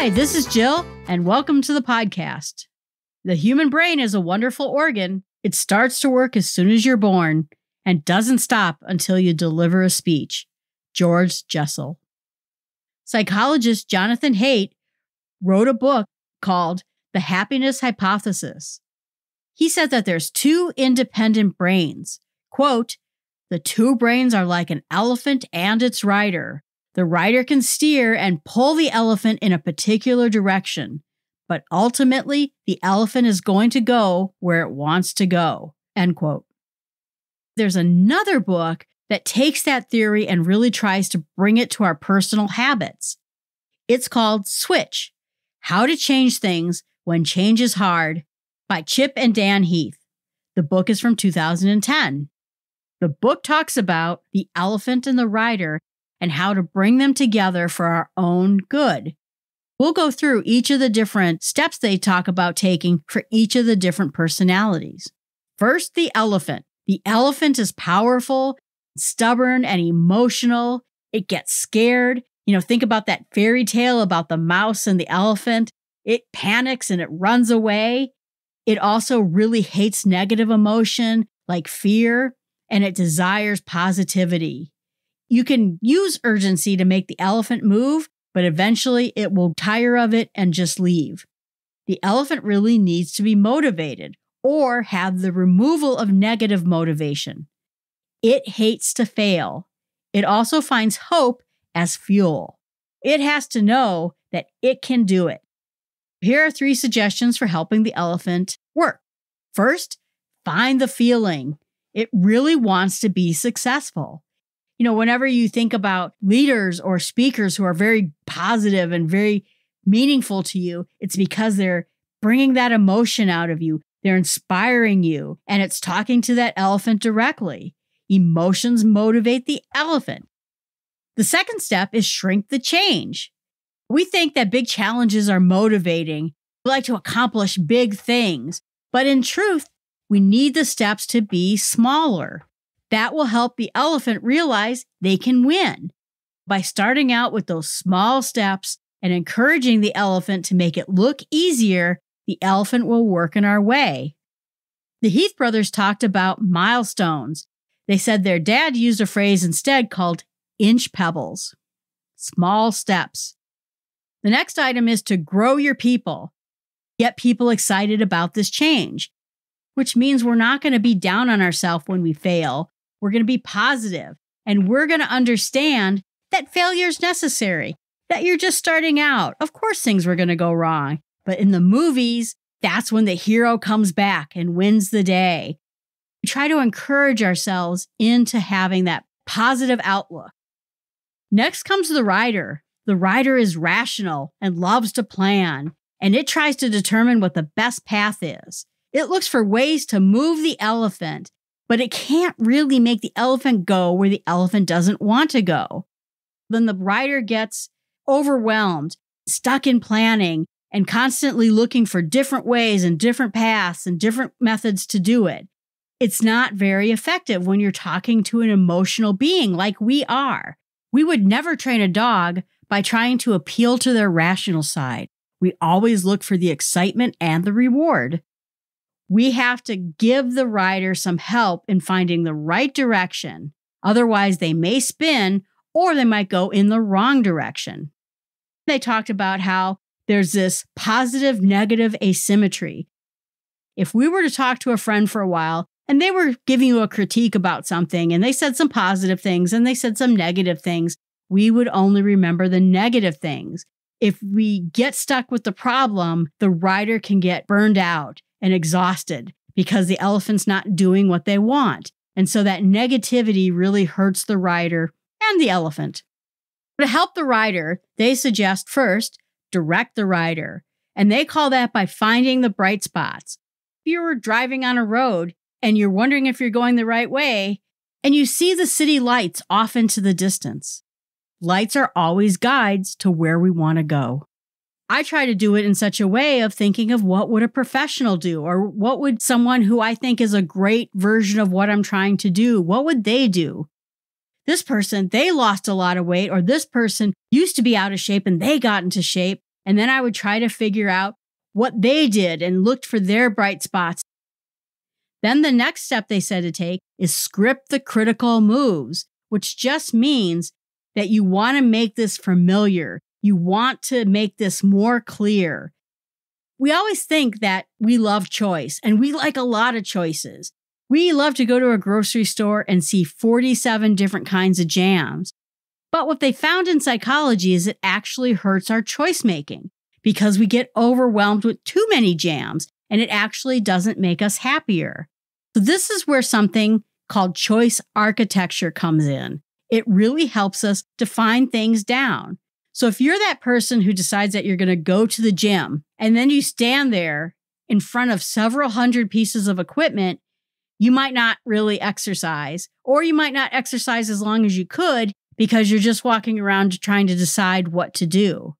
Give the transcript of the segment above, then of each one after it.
Hi, this is Jill, and welcome to the podcast. The human brain is a wonderful organ. It starts to work as soon as you're born and doesn't stop until you deliver a speech. George Jessel. Psychologist Jonathan Haidt wrote a book called The Happiness Hypothesis. He said that there's two independent brains. Quote, the two brains are like an elephant and its rider. The rider can steer and pull the elephant in a particular direction, but ultimately the elephant is going to go where it wants to go. End quote. There's another book that takes that theory and really tries to bring it to our personal habits. It's called Switch How to Change Things When Change is Hard by Chip and Dan Heath. The book is from 2010. The book talks about the elephant and the rider and how to bring them together for our own good. We'll go through each of the different steps they talk about taking for each of the different personalities. First, the elephant. The elephant is powerful, stubborn, and emotional. It gets scared. You know, think about that fairy tale about the mouse and the elephant. It panics and it runs away. It also really hates negative emotion like fear and it desires positivity. You can use urgency to make the elephant move, but eventually it will tire of it and just leave. The elephant really needs to be motivated or have the removal of negative motivation. It hates to fail. It also finds hope as fuel. It has to know that it can do it. Here are three suggestions for helping the elephant work. First, find the feeling. It really wants to be successful you know, whenever you think about leaders or speakers who are very positive and very meaningful to you, it's because they're bringing that emotion out of you. They're inspiring you. And it's talking to that elephant directly. Emotions motivate the elephant. The second step is shrink the change. We think that big challenges are motivating. We like to accomplish big things. But in truth, we need the steps to be smaller. That will help the elephant realize they can win. By starting out with those small steps and encouraging the elephant to make it look easier, the elephant will work in our way. The Heath brothers talked about milestones. They said their dad used a phrase instead called inch pebbles, small steps. The next item is to grow your people. Get people excited about this change, which means we're not going to be down on ourselves when we fail. We're going to be positive and we're going to understand that failure is necessary, that you're just starting out. Of course, things were going to go wrong. But in the movies, that's when the hero comes back and wins the day. We try to encourage ourselves into having that positive outlook. Next comes the rider. The rider is rational and loves to plan, and it tries to determine what the best path is. It looks for ways to move the elephant but it can't really make the elephant go where the elephant doesn't want to go. Then the rider gets overwhelmed, stuck in planning, and constantly looking for different ways and different paths and different methods to do it. It's not very effective when you're talking to an emotional being like we are. We would never train a dog by trying to appeal to their rational side. We always look for the excitement and the reward. We have to give the rider some help in finding the right direction. Otherwise, they may spin or they might go in the wrong direction. They talked about how there's this positive negative asymmetry. If we were to talk to a friend for a while and they were giving you a critique about something and they said some positive things and they said some negative things, we would only remember the negative things. If we get stuck with the problem, the rider can get burned out and exhausted because the elephant's not doing what they want. And so that negativity really hurts the rider and the elephant. To help the rider, they suggest first direct the rider. And they call that by finding the bright spots. If you were driving on a road and you're wondering if you're going the right way, and you see the city lights off into the distance, lights are always guides to where we want to go. I try to do it in such a way of thinking of what would a professional do or what would someone who I think is a great version of what I'm trying to do, what would they do? This person, they lost a lot of weight or this person used to be out of shape and they got into shape. And then I would try to figure out what they did and looked for their bright spots. Then the next step they said to take is script the critical moves, which just means that you want to make this familiar you want to make this more clear. We always think that we love choice and we like a lot of choices. We love to go to a grocery store and see 47 different kinds of jams. But what they found in psychology is it actually hurts our choice making because we get overwhelmed with too many jams and it actually doesn't make us happier. So, this is where something called choice architecture comes in. It really helps us to find things down. So if you're that person who decides that you're going to go to the gym and then you stand there in front of several hundred pieces of equipment, you might not really exercise, or you might not exercise as long as you could because you're just walking around trying to decide what to do.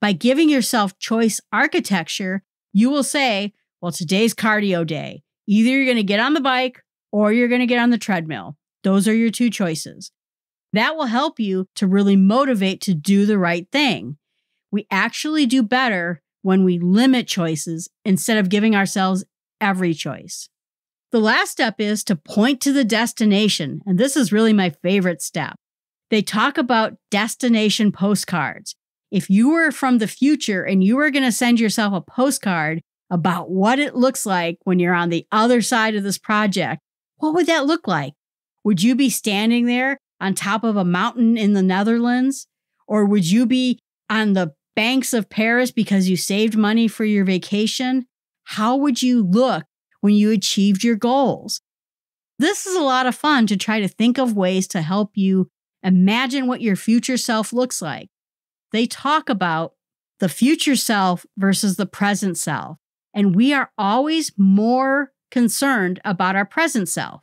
By giving yourself choice architecture, you will say, well, today's cardio day. Either you're going to get on the bike or you're going to get on the treadmill. Those are your two choices. That will help you to really motivate to do the right thing. We actually do better when we limit choices instead of giving ourselves every choice. The last step is to point to the destination. And this is really my favorite step. They talk about destination postcards. If you were from the future and you were going to send yourself a postcard about what it looks like when you're on the other side of this project, what would that look like? Would you be standing there on top of a mountain in the Netherlands? Or would you be on the banks of Paris because you saved money for your vacation? How would you look when you achieved your goals? This is a lot of fun to try to think of ways to help you imagine what your future self looks like. They talk about the future self versus the present self. And we are always more concerned about our present self.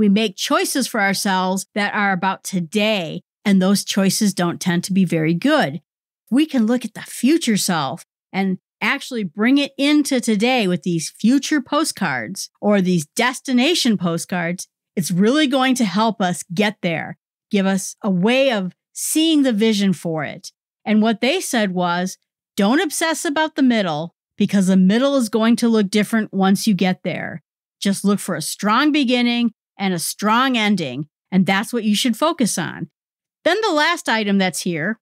We make choices for ourselves that are about today, and those choices don't tend to be very good. We can look at the future self and actually bring it into today with these future postcards or these destination postcards. It's really going to help us get there, give us a way of seeing the vision for it. And what they said was don't obsess about the middle because the middle is going to look different once you get there. Just look for a strong beginning and a strong ending. And that's what you should focus on. Then the last item that's here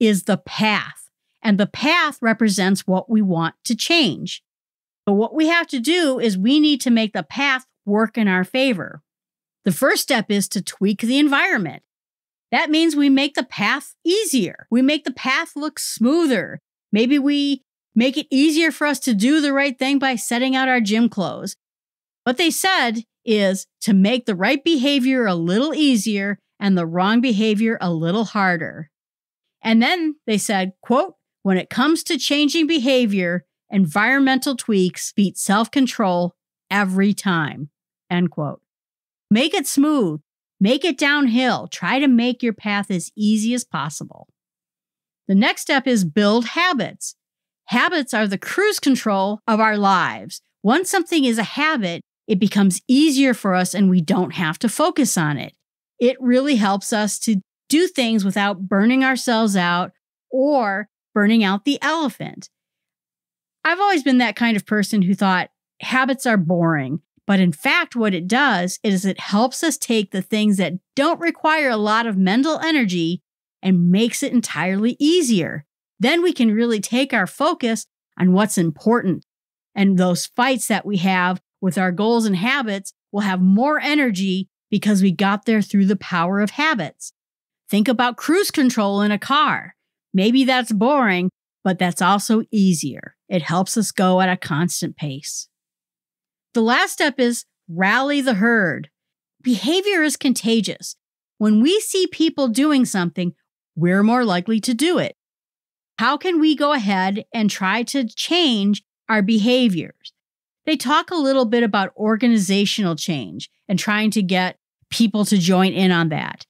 is the path. And the path represents what we want to change. But what we have to do is we need to make the path work in our favor. The first step is to tweak the environment. That means we make the path easier. We make the path look smoother. Maybe we make it easier for us to do the right thing by setting out our gym clothes. But they said is to make the right behavior a little easier and the wrong behavior a little harder. And then they said, quote, when it comes to changing behavior, environmental tweaks beat self-control every time. End quote. Make it smooth, make it downhill, try to make your path as easy as possible. The next step is build habits. Habits are the cruise control of our lives. Once something is a habit, it becomes easier for us and we don't have to focus on it. It really helps us to do things without burning ourselves out or burning out the elephant. I've always been that kind of person who thought habits are boring. But in fact, what it does is it helps us take the things that don't require a lot of mental energy and makes it entirely easier. Then we can really take our focus on what's important. And those fights that we have with our goals and habits, we'll have more energy because we got there through the power of habits. Think about cruise control in a car. Maybe that's boring, but that's also easier. It helps us go at a constant pace. The last step is rally the herd. Behavior is contagious. When we see people doing something, we're more likely to do it. How can we go ahead and try to change our behaviors? They talk a little bit about organizational change and trying to get people to join in on that.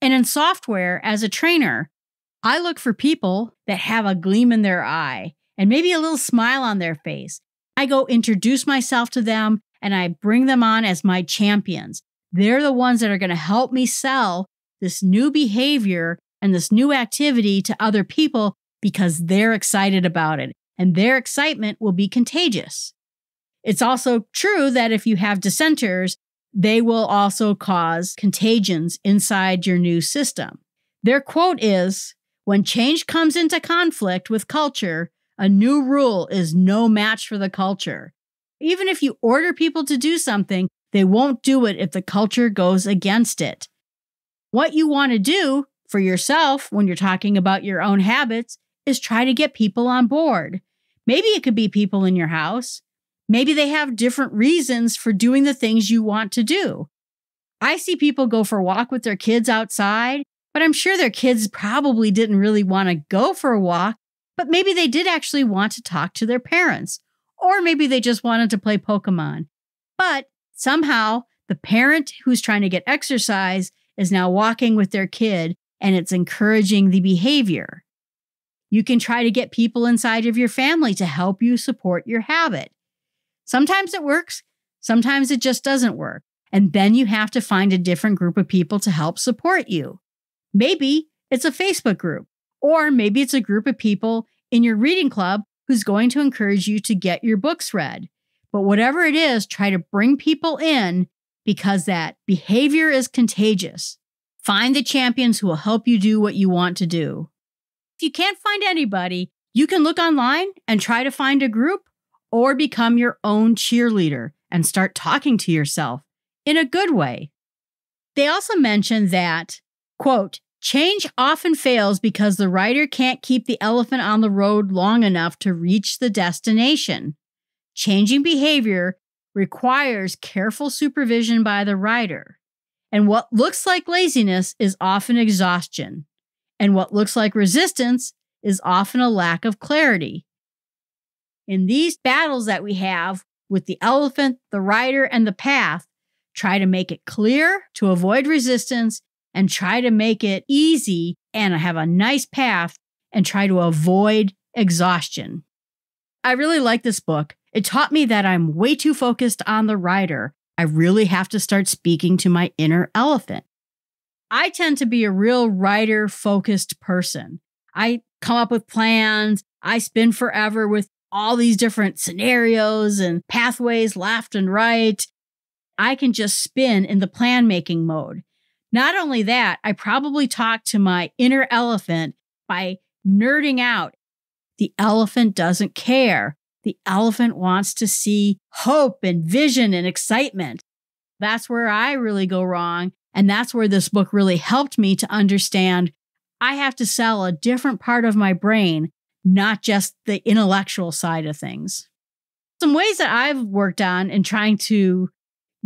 And in software, as a trainer, I look for people that have a gleam in their eye and maybe a little smile on their face. I go introduce myself to them and I bring them on as my champions. They're the ones that are going to help me sell this new behavior and this new activity to other people because they're excited about it and their excitement will be contagious. It's also true that if you have dissenters, they will also cause contagions inside your new system. Their quote is When change comes into conflict with culture, a new rule is no match for the culture. Even if you order people to do something, they won't do it if the culture goes against it. What you want to do for yourself when you're talking about your own habits is try to get people on board. Maybe it could be people in your house. Maybe they have different reasons for doing the things you want to do. I see people go for a walk with their kids outside, but I'm sure their kids probably didn't really want to go for a walk, but maybe they did actually want to talk to their parents, or maybe they just wanted to play Pokemon. But somehow the parent who's trying to get exercise is now walking with their kid and it's encouraging the behavior. You can try to get people inside of your family to help you support your habit. Sometimes it works, sometimes it just doesn't work. And then you have to find a different group of people to help support you. Maybe it's a Facebook group, or maybe it's a group of people in your reading club who's going to encourage you to get your books read. But whatever it is, try to bring people in because that behavior is contagious. Find the champions who will help you do what you want to do. If you can't find anybody, you can look online and try to find a group or become your own cheerleader and start talking to yourself in a good way. They also mention that, quote, change often fails because the rider can't keep the elephant on the road long enough to reach the destination. Changing behavior requires careful supervision by the rider. And what looks like laziness is often exhaustion. And what looks like resistance is often a lack of clarity in these battles that we have with the elephant, the rider, and the path, try to make it clear to avoid resistance and try to make it easy and have a nice path and try to avoid exhaustion. I really like this book. It taught me that I'm way too focused on the rider. I really have to start speaking to my inner elephant. I tend to be a real rider focused person. I come up with plans. I spend forever with all these different scenarios and pathways left and right. I can just spin in the plan making mode. Not only that, I probably talk to my inner elephant by nerding out. The elephant doesn't care. The elephant wants to see hope and vision and excitement. That's where I really go wrong. And that's where this book really helped me to understand I have to sell a different part of my brain not just the intellectual side of things. Some ways that I've worked on in trying to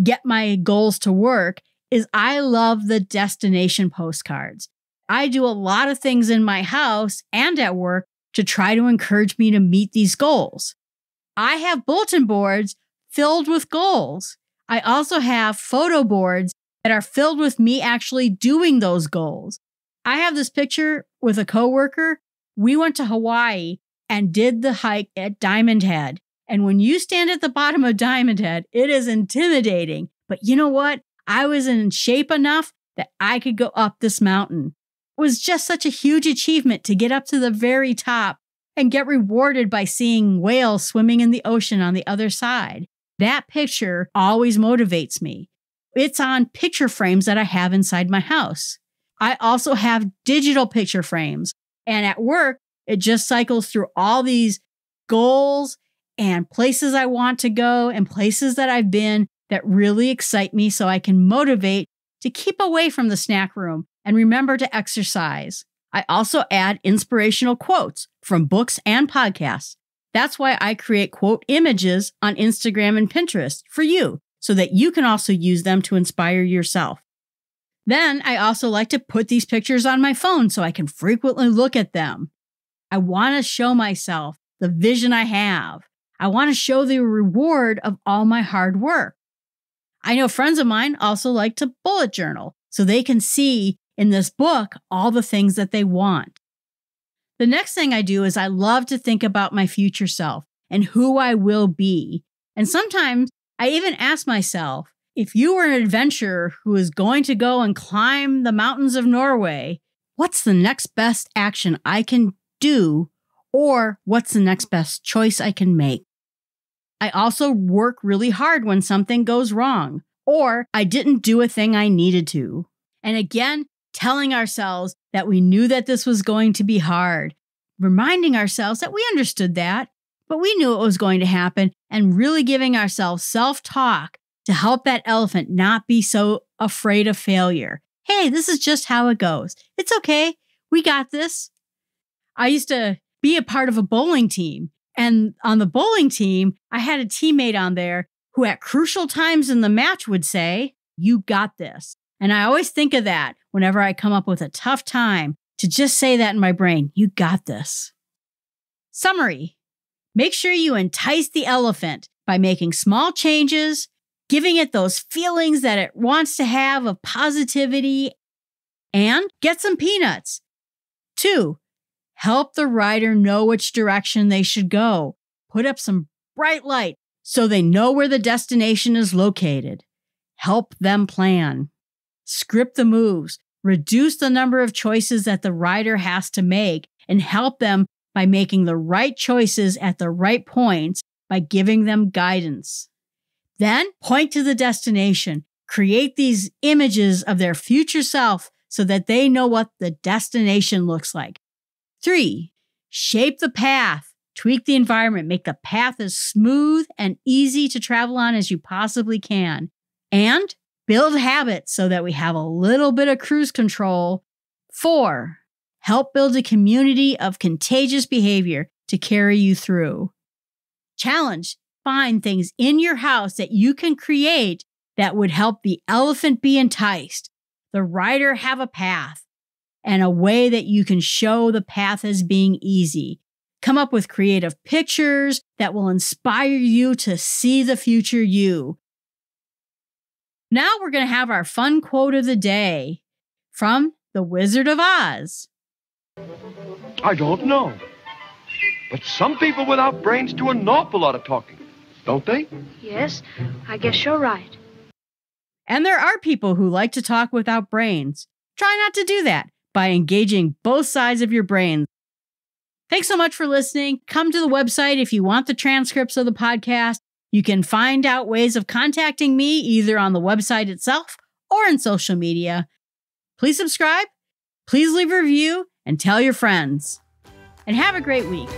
get my goals to work is I love the destination postcards. I do a lot of things in my house and at work to try to encourage me to meet these goals. I have bulletin boards filled with goals. I also have photo boards that are filled with me actually doing those goals. I have this picture with a coworker we went to Hawaii and did the hike at Diamond Head. And when you stand at the bottom of Diamond Head, it is intimidating. But you know what? I was in shape enough that I could go up this mountain. It was just such a huge achievement to get up to the very top and get rewarded by seeing whales swimming in the ocean on the other side. That picture always motivates me. It's on picture frames that I have inside my house. I also have digital picture frames and at work, it just cycles through all these goals and places I want to go and places that I've been that really excite me so I can motivate to keep away from the snack room and remember to exercise. I also add inspirational quotes from books and podcasts. That's why I create quote images on Instagram and Pinterest for you so that you can also use them to inspire yourself. Then I also like to put these pictures on my phone so I can frequently look at them. I want to show myself the vision I have. I want to show the reward of all my hard work. I know friends of mine also like to bullet journal so they can see in this book all the things that they want. The next thing I do is I love to think about my future self and who I will be. And sometimes I even ask myself, if you were an adventurer who is going to go and climb the mountains of Norway, what's the next best action I can do? Or what's the next best choice I can make? I also work really hard when something goes wrong, or I didn't do a thing I needed to. And again, telling ourselves that we knew that this was going to be hard, reminding ourselves that we understood that, but we knew it was going to happen, and really giving ourselves self talk to help that elephant not be so afraid of failure. Hey, this is just how it goes. It's okay. We got this. I used to be a part of a bowling team. And on the bowling team, I had a teammate on there who, at crucial times in the match, would say, You got this. And I always think of that whenever I come up with a tough time to just say that in my brain You got this. Summary Make sure you entice the elephant by making small changes giving it those feelings that it wants to have of positivity, and get some peanuts. Two, help the rider know which direction they should go. Put up some bright light so they know where the destination is located. Help them plan. Script the moves. Reduce the number of choices that the rider has to make and help them by making the right choices at the right points by giving them guidance. Then point to the destination. Create these images of their future self so that they know what the destination looks like. Three, shape the path. Tweak the environment. Make the path as smooth and easy to travel on as you possibly can. And build habits so that we have a little bit of cruise control. Four, help build a community of contagious behavior to carry you through. Challenge find things in your house that you can create that would help the elephant be enticed, the rider have a path, and a way that you can show the path as being easy. Come up with creative pictures that will inspire you to see the future you. Now we're going to have our fun quote of the day from The Wizard of Oz. I don't know. But some people without brains do an awful lot of talking don't they? Yes, I guess you're right. And there are people who like to talk without brains. Try not to do that by engaging both sides of your brains. Thanks so much for listening. Come to the website if you want the transcripts of the podcast. You can find out ways of contacting me either on the website itself or in social media. Please subscribe, please leave a review, and tell your friends. And have a great week.